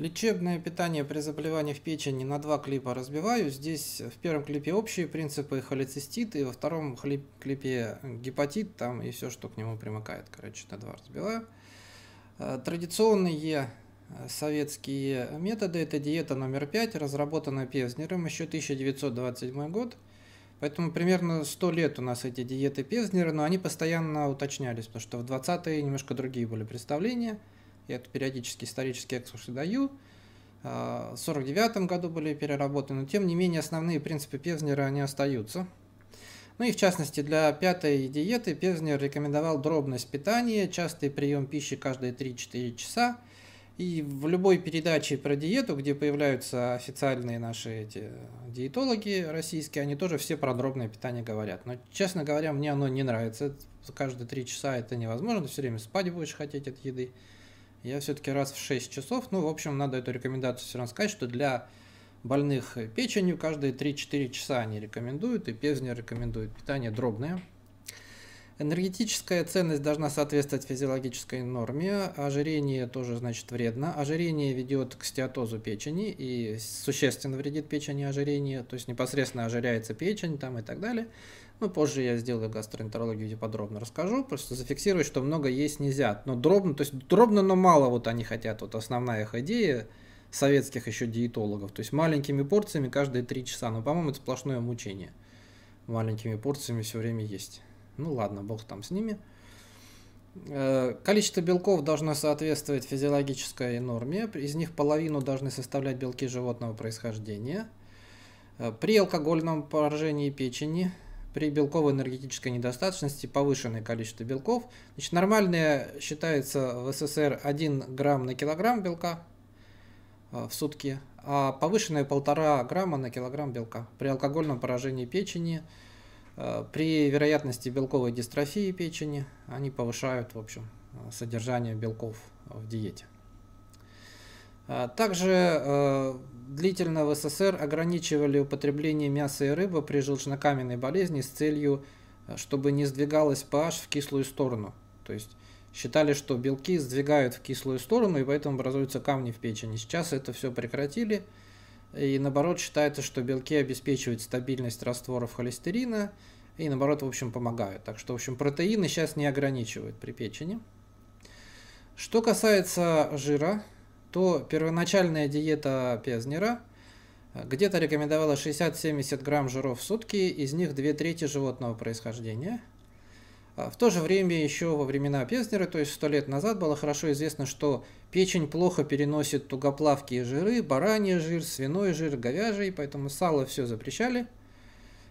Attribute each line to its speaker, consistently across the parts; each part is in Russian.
Speaker 1: Лечебное питание при заболевании в печени на два клипа разбиваю. Здесь в первом клипе общие принципы холециститы, во втором клипе гепатит там и все, что к нему примыкает. Короче, на два разбиваю. Э, традиционные э, советские методы – это диета номер 5, разработанная Певзнером еще 1927 год. Поэтому примерно 100 лет у нас эти диеты Певзнера, но они постоянно уточнялись, потому что в 20-е немножко другие были представления – я это периодически исторические экскурсы даю. А, в 1949 году были переработаны, но тем не менее основные принципы Певзнера они остаются. Ну и в частности для пятой диеты Певзнер рекомендовал дробность питания, частый прием пищи каждые 3-4 часа. И в любой передаче про диету, где появляются официальные наши эти диетологи российские, они тоже все про дробное питание говорят. Но, честно говоря, мне оно не нравится. Каждые три часа это невозможно, ты все время спать будешь хотеть от еды. Я все-таки раз в 6 часов. Ну, в общем, надо эту рекомендацию все равно сказать, что для больных э, печенью каждые 3-4 часа они рекомендуют, и Певзнер рекомендует питание дробное. Энергетическая ценность должна соответствовать физиологической норме. Ожирение тоже, значит, вредно. Ожирение ведет к стеатозу печени и существенно вредит печени ожирение, то есть непосредственно ожиряется печень там и так далее. Ну, позже я сделаю гастроэнтерологию, где подробно расскажу. Просто зафиксирую, что много есть нельзя. Но дробно, то есть дробно, но мало вот они хотят. Вот основная их идея советских еще диетологов. То есть маленькими порциями каждые три часа. Но, по-моему, это сплошное мучение. Маленькими порциями все время есть. Ну ладно, бог там с ними. Э, количество белков должно соответствовать физиологической норме. Из них половину должны составлять белки животного происхождения. Э, при алкогольном поражении печени при белковой энергетической недостаточности повышенное количество белков. Значит, нормальное считается в СССР 1 грамм на килограмм белка э, в сутки, а повышенное 1,5 грамма на килограмм белка при алкогольном поражении печени, э, при вероятности белковой дистрофии печени они повышают в общем, э, содержание белков в диете. А, также э, длительно в СССР ограничивали употребление мяса и рыбы при желчнокаменной болезни с целью, э, чтобы не сдвигалось pH в кислую сторону. То есть считали, что белки сдвигают в кислую сторону, и поэтому образуются камни в печени. Сейчас это все прекратили, и наоборот считается, что белки обеспечивают стабильность растворов холестерина, и наоборот, в общем, помогают. Так что, в общем, протеины сейчас не ограничивают при печени. Что касается жира, то первоначальная диета Пезнера где-то рекомендовала 60-70 грамм жиров в сутки, из них две трети животного происхождения. А в то же время еще во времена Пезнера, то есть 100 лет назад, было хорошо известно, что печень плохо переносит тугоплавкие жиры, бараний жир, свиной жир, говяжий, поэтому сало все запрещали.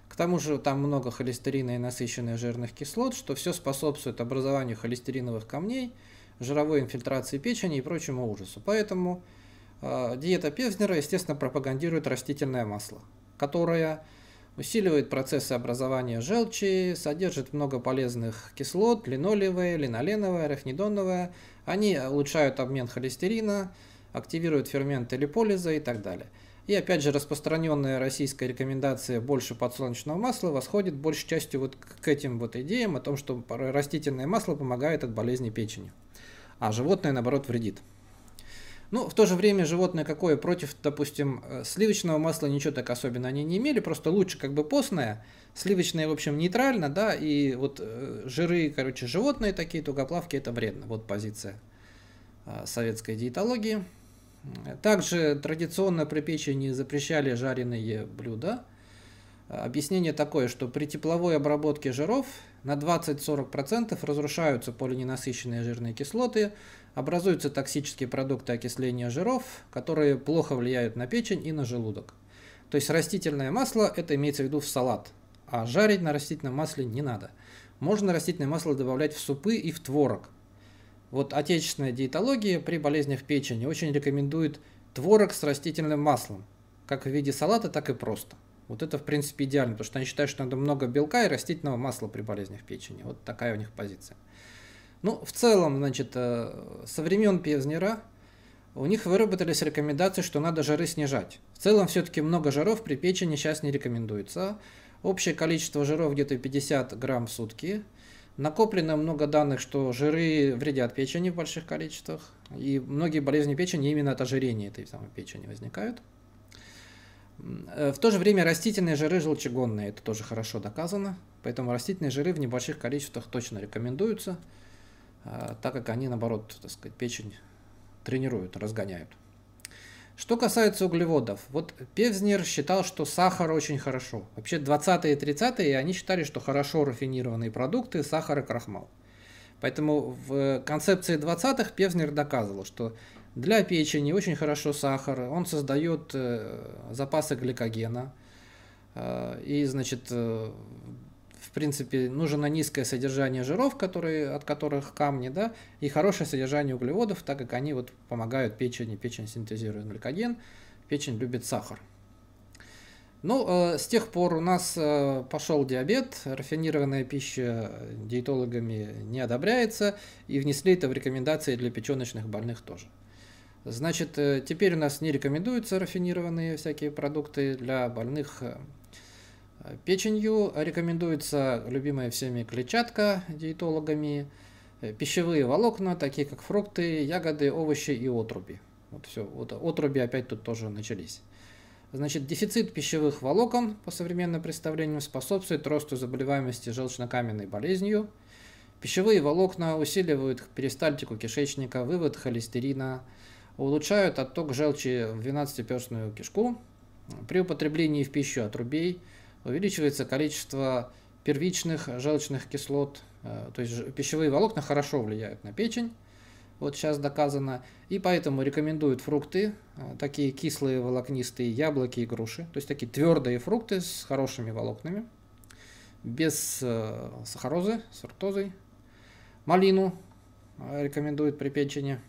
Speaker 1: К тому же там много холестерина и насыщенных жирных кислот, что все способствует образованию холестериновых камней – жировой инфильтрации печени и прочему ужасу. Поэтому э, диета Певзнера, естественно, пропагандирует растительное масло, которое усиливает процессы образования желчи, содержит много полезных кислот, линолевая, линоленовая, арахнидоновая. Они улучшают обмен холестерина, активируют ферменты липолиза и так далее. И опять же, распространенная российская рекомендация больше подсолнечного масла восходит большей частью вот к этим вот идеям о том, что растительное масло помогает от болезни печени а животное, наоборот, вредит. Ну, в то же время животное какое против, допустим, э, сливочного масла ничего так особенно они не имели, просто лучше как бы постное, сливочное, в общем, нейтрально, да, и вот э, жиры, короче, животные такие, тугоплавки, это вредно, вот позиция э, советской диетологии. Также традиционно при печи не запрещали жареные блюда. Объяснение такое, что при тепловой обработке жиров на 20-40% разрушаются полиненасыщенные жирные кислоты, образуются токсические продукты окисления жиров, которые плохо влияют на печень и на желудок. То есть растительное масло это имеется в виду в салат, а жарить на растительном масле не надо. Можно растительное масло добавлять в супы и в творог. Вот отечественная диетология при болезнях печени очень рекомендует творог с растительным маслом, как в виде салата, так и просто – вот это, в принципе, идеально, потому что они считают, что надо много белка и растительного масла при болезнях печени. Вот такая у них позиция. Ну, в целом, значит, э, со времен Певзнера у них выработались рекомендации, что надо жиры снижать. В целом, все-таки много жиров при печени сейчас не рекомендуется. Общее количество жиров где-то 50 грамм в сутки. Накоплено много данных, что жиры вредят печени в больших количествах. И многие болезни печени именно от ожирения этой самой печени возникают. Э, в то же время растительные жиры желчегонные, это тоже хорошо доказано, поэтому растительные жиры в небольших количествах точно рекомендуются, э, так как они, наоборот, так сказать, печень тренируют, разгоняют. Что касается углеводов, вот Певзнер считал, что сахар очень хорошо. Вообще 20-е и 30-е они считали, что хорошо рафинированные продукты, сахар и крахмал. Поэтому в э, концепции 20-х Певзнер доказывал, что для печени очень хорошо сахар, он создает э, запасы гликогена. Э, и, значит, э, в принципе, нужно низкое содержание жиров, которые, от которых камни, да, и хорошее содержание углеводов, так как они вот помогают печени, печень синтезирует гликоген, печень любит сахар. Ну, с тех пор у нас пошел диабет, рафинированная пища диетологами не одобряется, и внесли это в рекомендации для печеночных больных тоже. Значит, э, теперь у нас не рекомендуются рафинированные всякие продукты для больных э, печенью, рекомендуется любимая всеми клетчатка диетологами, э, пищевые волокна, такие как фрукты, ягоды, овощи и отруби. Вот все, вот отруби опять тут тоже начались. Значит, дефицит пищевых волокон, по современным представлениям, способствует росту заболеваемости желчнокаменной болезнью. Пищевые волокна усиливают перистальтику кишечника, вывод холестерина, улучшают отток желчи в 12-перстную кишку. При употреблении в пищу отрубей увеличивается количество первичных желчных кислот, э, то есть пищевые волокна хорошо влияют на печень, вот сейчас доказано, и поэтому рекомендуют фрукты, э, такие кислые, волокнистые, яблоки и груши, то есть такие твердые фрукты с хорошими волокнами, без э, сахарозы, сортозой, малину рекомендуют при печени,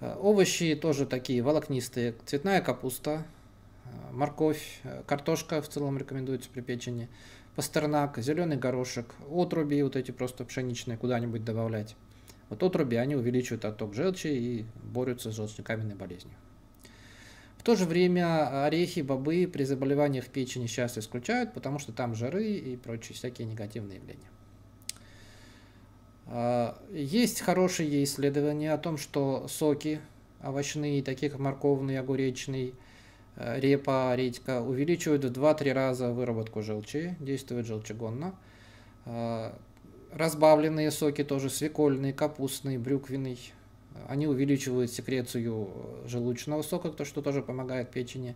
Speaker 1: Э, овощи тоже такие волокнистые. Цветная капуста, э, морковь, э, картошка в целом рекомендуется при печени, пастернак, зеленый горошек, отруби вот эти просто пшеничные куда-нибудь добавлять. Вот отруби, они увеличивают отток желчи и борются с желчнокаменной болезнью. В то же время орехи, бобы при заболеваниях печени часто исключают, потому что там жиры и прочие всякие негативные явления. А, есть хорошие исследования о том, что соки овощные, такие как морковный, огуречный, э, репа, редька, увеличивают в 2-3 раза выработку желчи, действуют желчегонно. А, разбавленные соки тоже свекольный, капустный, брюквенный. Они увеличивают секрецию э, желудочного сока, то, что тоже помогает печени,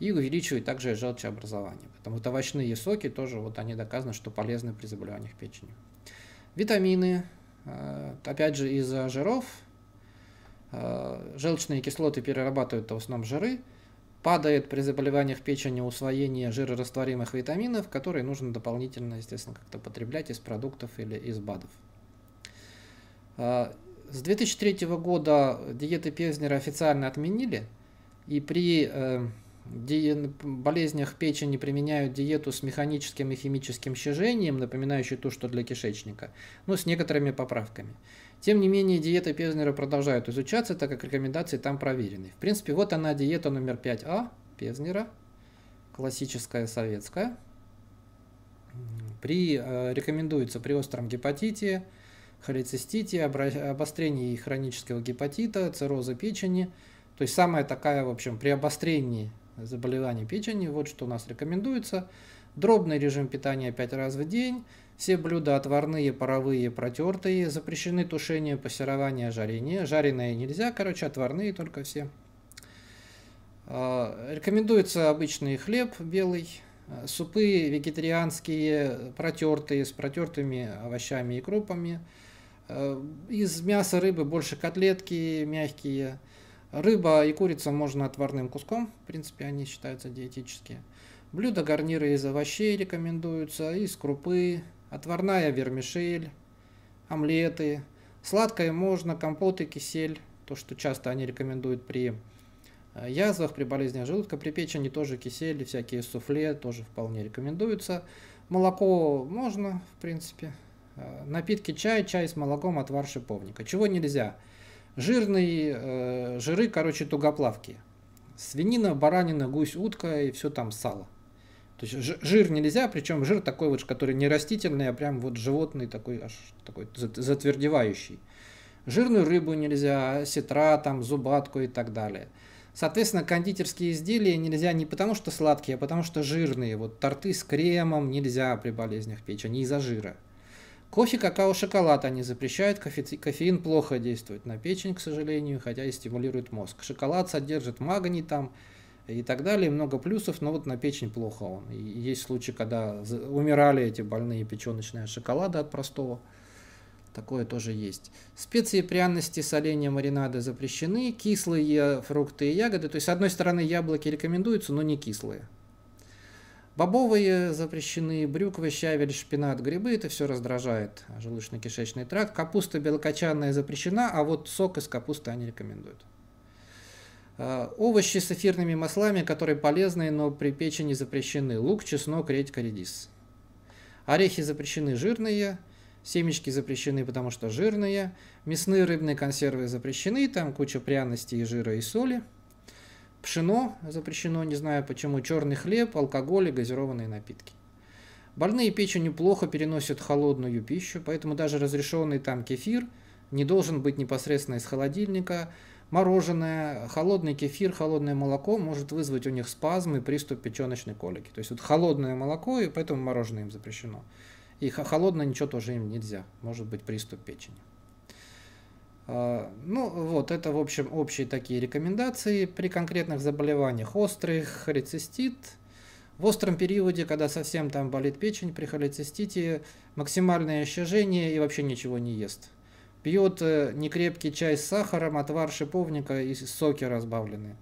Speaker 1: и увеличивают также желчеобразование. Поэтому что овощные соки тоже, вот они доказаны, что полезны при заболеваниях печени витамины, э, опять же из-за жиров, э, желчные кислоты перерабатывают в основном жиры, падает при заболеваниях печени усвоение жирорастворимых витаминов, которые нужно дополнительно, естественно, как-то потреблять из продуктов или из БАДов. Э, с 2003 года диеты Певзнера официально отменили, и при болезнях печени применяют диету с механическим и химическим щежением, напоминающую ту, что для кишечника, но с некоторыми поправками. Тем не менее, диета Певзнера продолжают изучаться, так как рекомендации там проверены. В принципе, вот она диета номер 5А Певзнера, классическая советская. При, э, рекомендуется при остром гепатите, холецистите, обострении хронического гепатита, цирроза печени. То есть самая такая, в общем, при обострении заболеваний печени. Вот что у нас рекомендуется. Дробный режим питания 5 раз в день. Все блюда отварные, паровые, протертые. Запрещены тушение, пассерование, жарение. Жареное нельзя, короче, отварные только все. А, рекомендуется обычный хлеб белый, а, супы вегетарианские, протертые, с протертыми овощами и крупами. А, из мяса рыбы больше котлетки мягкие – Рыба и курица можно отварным куском, в принципе, они считаются диетические. Блюда гарниры из овощей рекомендуются, из крупы, отварная вермишель, омлеты. Сладкое можно, компоты, кисель, то, что часто они рекомендуют при э, язвах, при болезнях желудка, при печени тоже кисель, всякие суфле тоже вполне рекомендуются. Молоко можно, в принципе. Э, напитки чай, чай с молоком, отвар шиповника. Чего нельзя – Жирные, э, жиры, короче, тугоплавкие. Свинина, баранина, гусь, утка и все там сало. То есть жир нельзя, причем жир такой вот, который не растительный, а прям вот животный такой, аж такой затвердевающий. Жирную рыбу нельзя, сетра, там, зубатку и так далее. Соответственно, кондитерские изделия нельзя не потому, что сладкие, а потому, что жирные. Вот торты с кремом нельзя при болезнях печь, они из-за жира. Кофе, какао, шоколад они запрещают. Кофе... Кофеин плохо действует на печень, к сожалению, хотя и стимулирует мозг. Шоколад содержит магний там и так далее, много плюсов, но вот на печень плохо он. И есть случаи, когда умирали эти больные печеночные шоколады от простого. Такое тоже есть. Специи, пряности, соления, маринады запрещены. Кислые фрукты и ягоды. То есть, с одной стороны, яблоки рекомендуются, но не кислые. Бобовые запрещены, брюквы, щавель, шпинат, грибы, это все раздражает желудочно-кишечный тракт. Капуста белокочанная запрещена, а вот сок из капусты они рекомендуют. А, овощи с эфирными маслами, которые полезны, но при печени запрещены. Лук, чеснок, редька, редис. Орехи запрещены жирные, семечки запрещены, потому что жирные. Мясные рыбные консервы запрещены, там куча пряностей, жира и соли. Пшено запрещено, не знаю почему, черный хлеб, алкоголь и газированные напитки. Больные печенью плохо переносят холодную пищу, поэтому даже разрешенный там кефир не должен быть непосредственно из холодильника. Мороженое, холодный кефир, холодное молоко может вызвать у них спазм и приступ печеночной колики. То есть вот холодное молоко, и поэтому мороженое им запрещено. И холодное ничего тоже им нельзя. Может быть приступ печени. А, ну вот, это в общем общие такие рекомендации при конкретных заболеваниях. острых холецистит. В остром периоде, когда совсем там болит печень, при холецистите максимальное ощущение и вообще ничего не ест. Пьет э, некрепкий чай с сахаром, отвар шиповника и соки разбавленные.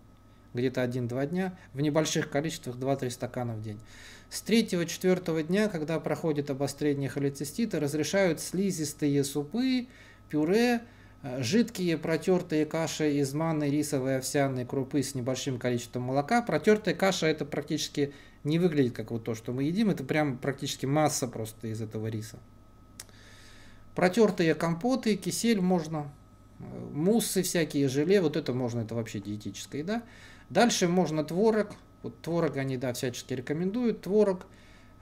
Speaker 1: Где-то 1-2 дня, в небольших количествах 2-3 стакана в день. С 3-4 дня, когда проходит обострение холецистита, разрешают слизистые супы, пюре, жидкие протертые каши из манной, рисовой, овсяной крупы с небольшим количеством молока. Протертая каша это практически не выглядит как вот то, что мы едим, это прям практически масса просто из этого риса. Протертые компоты, кисель можно, э, муссы всякие, желе, вот это можно, это вообще диетическое, да. Дальше можно творог, вот творог они, да, всячески рекомендуют, творог,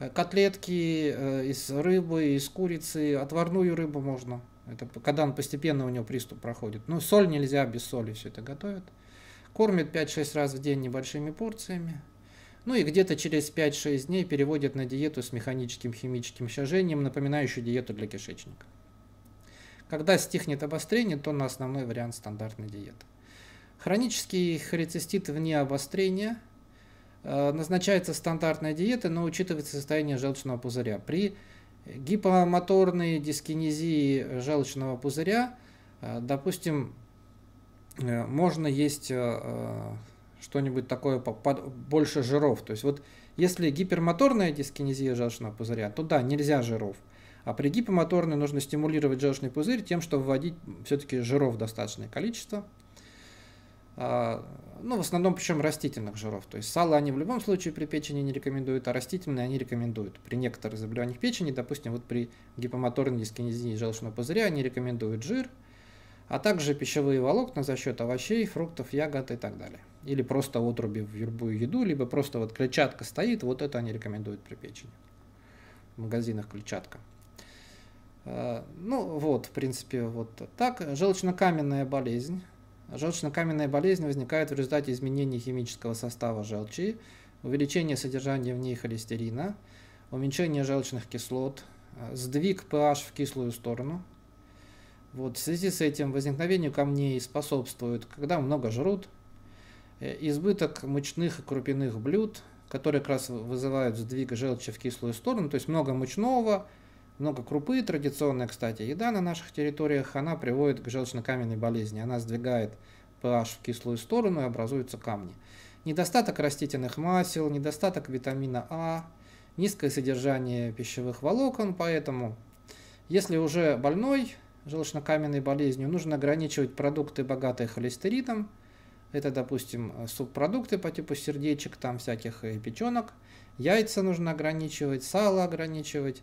Speaker 1: э, котлетки э, из рыбы, из курицы, отварную рыбу можно, это когда он постепенно у него приступ проходит. Ну, соль нельзя, без соли все это готовят. кормит 5-6 раз в день небольшими порциями. Ну и где-то через 5-6 дней переводят на диету с механическим химическим сжижением, напоминающую диету для кишечника. Когда стихнет обострение, то на основной вариант стандартной диеты. Хронический холецистит вне обострения э, назначается стандартная диета, но учитывается состояние желчного пузыря. При гипомоторные дискинезии желчного пузыря, э, допустим, э, можно есть э, что-нибудь такое больше жиров. То есть вот если гипермоторная дискинезия желчного пузыря, то да, нельзя жиров. А при гипомоторной нужно стимулировать желчный пузырь тем, что вводить все-таки жиров достаточное количество – а, ну, в основном причем растительных жиров. То есть сало они в любом случае при печени не рекомендуют, а растительные они рекомендуют. При некоторых заболеваниях печени, допустим, вот при гипомоторной дискинезии желчного пузыря они рекомендуют жир, а также пищевые волокна за счет овощей, фруктов, ягод и так далее. Или просто отруби в любую еду, либо просто вот клетчатка стоит, вот это они рекомендуют при печени. В магазинах клетчатка. А, ну вот, в принципе, вот так. Желчно-каменная болезнь желчно Желчнокаменная болезнь возникает в результате изменения химического состава желчи, увеличения содержания в ней холестерина, уменьшения желчных кислот, э, сдвиг pH в кислую сторону. Вот, в связи с этим возникновению камней способствуют, когда много жрут, э, избыток мучных и крупяных блюд, которые как раз вызывают сдвиг желчи в кислую сторону, то есть много мучного, много крупы, традиционная, кстати, еда на наших территориях, она приводит к каменной болезни. Она сдвигает pH в кислую сторону и образуются камни. Недостаток растительных масел, недостаток витамина А, низкое содержание пищевых волокон, поэтому если уже больной желчно-каменной болезнью, нужно ограничивать продукты, богатые холестерином. Это, допустим, субпродукты по типу сердечек, там всяких печенок. Яйца нужно ограничивать, сало ограничивать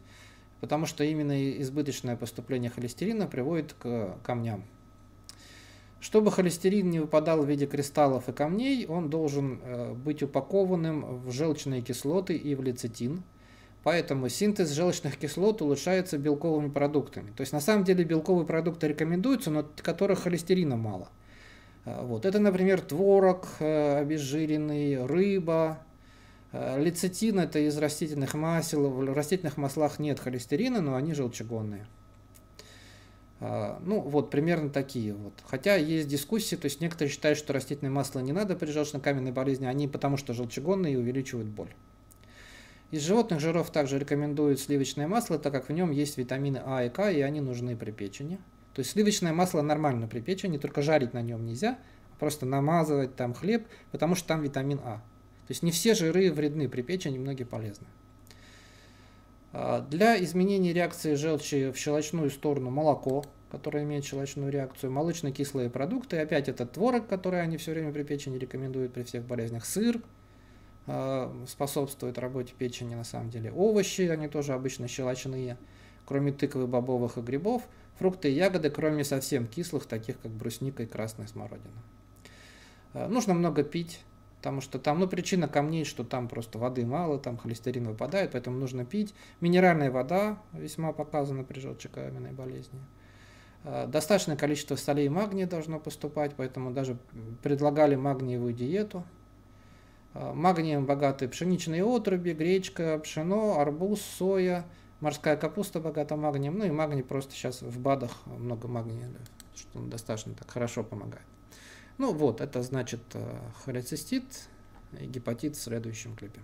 Speaker 1: потому что именно избыточное поступление холестерина приводит к камням. Чтобы холестерин не выпадал в виде кристаллов и камней, он должен э, быть упакованным в желчные кислоты и в лецитин. Поэтому синтез желчных кислот улучшается белковыми продуктами. То есть на самом деле белковые продукты рекомендуются, но которых холестерина мало. Э, вот. Это, например, творог э, обезжиренный, рыба, Э, лецитин это из растительных масел, в растительных маслах нет холестерина, но они желчегонные. Э, ну, вот примерно такие вот. Хотя есть дискуссии, то есть некоторые считают, что растительные масла не надо при желчнокаменной болезни, они потому что желчегонные и увеличивают боль. Из животных жиров также рекомендуют сливочное масло, так как в нем есть витамины А и К, и они нужны при печени. То есть сливочное масло нормально при печени, только жарить на нем нельзя, а просто намазывать там хлеб, потому что там витамин А. То есть не все жиры вредны при печени, многие полезны. А, для изменения реакции желчи в щелочную сторону молоко, которое имеет щелочную реакцию, молочно-кислые продукты, опять это творог, который они все время при печени рекомендуют при всех болезнях, сыр, а, способствует работе печени на самом деле. Овощи, они тоже обычно щелочные, кроме тыквы, бобовых и грибов. Фрукты и ягоды, кроме совсем кислых, таких как брусника и красная смородина. Нужно много пить, потому что там, ну, причина камней, что там просто воды мало, там холестерин выпадает, поэтому нужно пить. Минеральная вода весьма показана при желчекаменной болезни. А, достаточное количество солей и магния должно поступать, поэтому даже предлагали магниевую диету. А, магнием богаты пшеничные отруби, гречка, пшено, арбуз, соя, морская капуста богата магнием, ну и магний просто сейчас в БАДах много магния, что он достаточно так хорошо помогает. Ну вот, это значит э, холецистит и гепатит в следующем клипе.